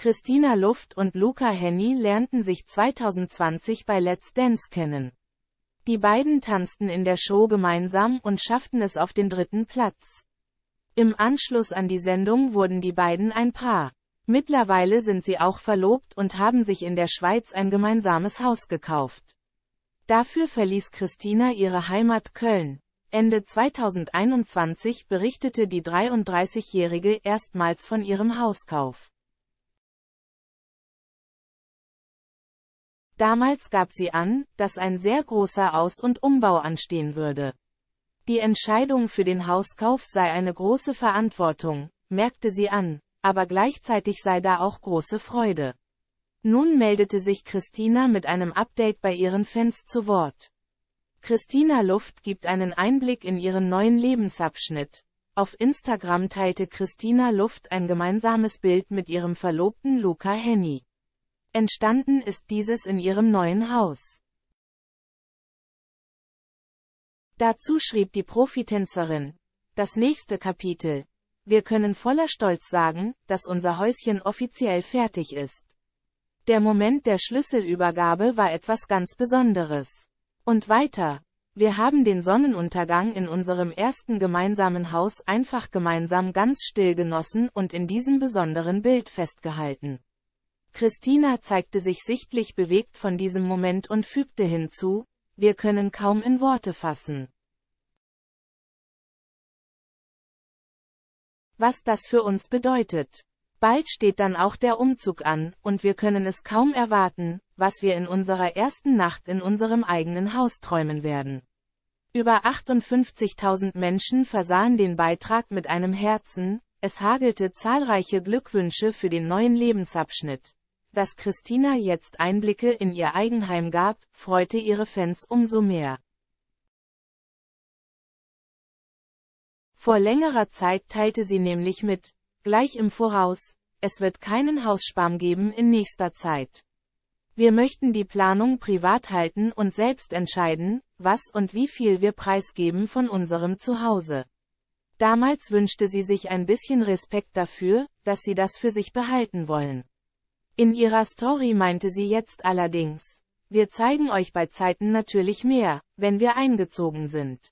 Christina Luft und Luca Henny lernten sich 2020 bei Let's Dance kennen. Die beiden tanzten in der Show gemeinsam und schafften es auf den dritten Platz. Im Anschluss an die Sendung wurden die beiden ein Paar. Mittlerweile sind sie auch verlobt und haben sich in der Schweiz ein gemeinsames Haus gekauft. Dafür verließ Christina ihre Heimat Köln. Ende 2021 berichtete die 33-Jährige erstmals von ihrem Hauskauf. Damals gab sie an, dass ein sehr großer Aus- und Umbau anstehen würde. Die Entscheidung für den Hauskauf sei eine große Verantwortung, merkte sie an, aber gleichzeitig sei da auch große Freude. Nun meldete sich Christina mit einem Update bei ihren Fans zu Wort. Christina Luft gibt einen Einblick in ihren neuen Lebensabschnitt. Auf Instagram teilte Christina Luft ein gemeinsames Bild mit ihrem Verlobten Luca Henny. Entstanden ist dieses in ihrem neuen Haus. Dazu schrieb die Profitänzerin. Das nächste Kapitel. Wir können voller Stolz sagen, dass unser Häuschen offiziell fertig ist. Der Moment der Schlüsselübergabe war etwas ganz Besonderes. Und weiter. Wir haben den Sonnenuntergang in unserem ersten gemeinsamen Haus einfach gemeinsam ganz still genossen und in diesem besonderen Bild festgehalten. Christina zeigte sich sichtlich bewegt von diesem Moment und fügte hinzu, wir können kaum in Worte fassen. Was das für uns bedeutet. Bald steht dann auch der Umzug an, und wir können es kaum erwarten, was wir in unserer ersten Nacht in unserem eigenen Haus träumen werden. Über 58.000 Menschen versahen den Beitrag mit einem Herzen, es hagelte zahlreiche Glückwünsche für den neuen Lebensabschnitt. Dass Christina jetzt Einblicke in ihr Eigenheim gab, freute ihre Fans umso mehr. Vor längerer Zeit teilte sie nämlich mit, gleich im Voraus, es wird keinen Haussparm geben in nächster Zeit. Wir möchten die Planung privat halten und selbst entscheiden, was und wie viel wir preisgeben von unserem Zuhause. Damals wünschte sie sich ein bisschen Respekt dafür, dass sie das für sich behalten wollen. In ihrer Story meinte sie jetzt allerdings, wir zeigen euch bei Zeiten natürlich mehr, wenn wir eingezogen sind.